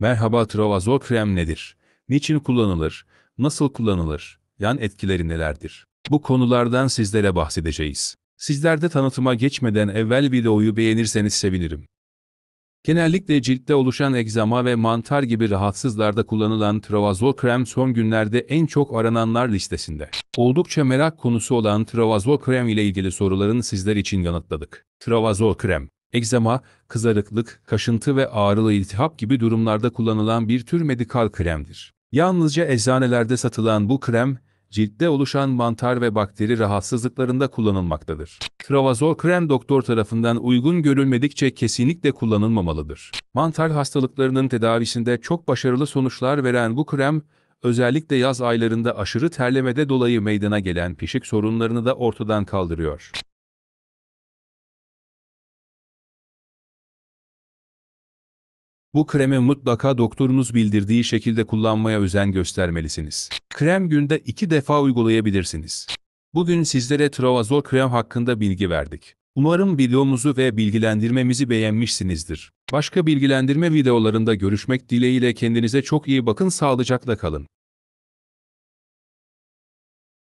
Merhaba Trovazol krem nedir? Niçin kullanılır? Nasıl kullanılır? Yan etkileri nelerdir? Bu konulardan sizlere bahsedeceğiz. Sizlerde de tanıtıma geçmeden evvel videoyu beğenirseniz sevinirim. Genellikle ciltte oluşan egzama ve mantar gibi rahatsızlarda kullanılan travazol krem son günlerde en çok arananlar listesinde. Oldukça merak konusu olan travazol krem ile ilgili soruların sizler için yanıtladık. Travazol krem Egzama, kızarıklık, kaşıntı ve ağrılı iltihap gibi durumlarda kullanılan bir tür medikal kremdir. Yalnızca eczanelerde satılan bu krem, ciltte oluşan mantar ve bakteri rahatsızlıklarında kullanılmaktadır. Travazol krem doktor tarafından uygun görülmedikçe kesinlikle kullanılmamalıdır. Mantar hastalıklarının tedavisinde çok başarılı sonuçlar veren bu krem, özellikle yaz aylarında aşırı terlemede dolayı meydana gelen pişik sorunlarını da ortadan kaldırıyor. Bu kremi mutlaka doktorunuz bildirdiği şekilde kullanmaya özen göstermelisiniz. Krem günde 2 defa uygulayabilirsiniz. Bugün sizlere Trovazol krem hakkında bilgi verdik. Umarım videomuzu ve bilgilendirmemizi beğenmişsinizdir. Başka bilgilendirme videolarında görüşmek dileğiyle kendinize çok iyi bakın sağlıcakla kalın.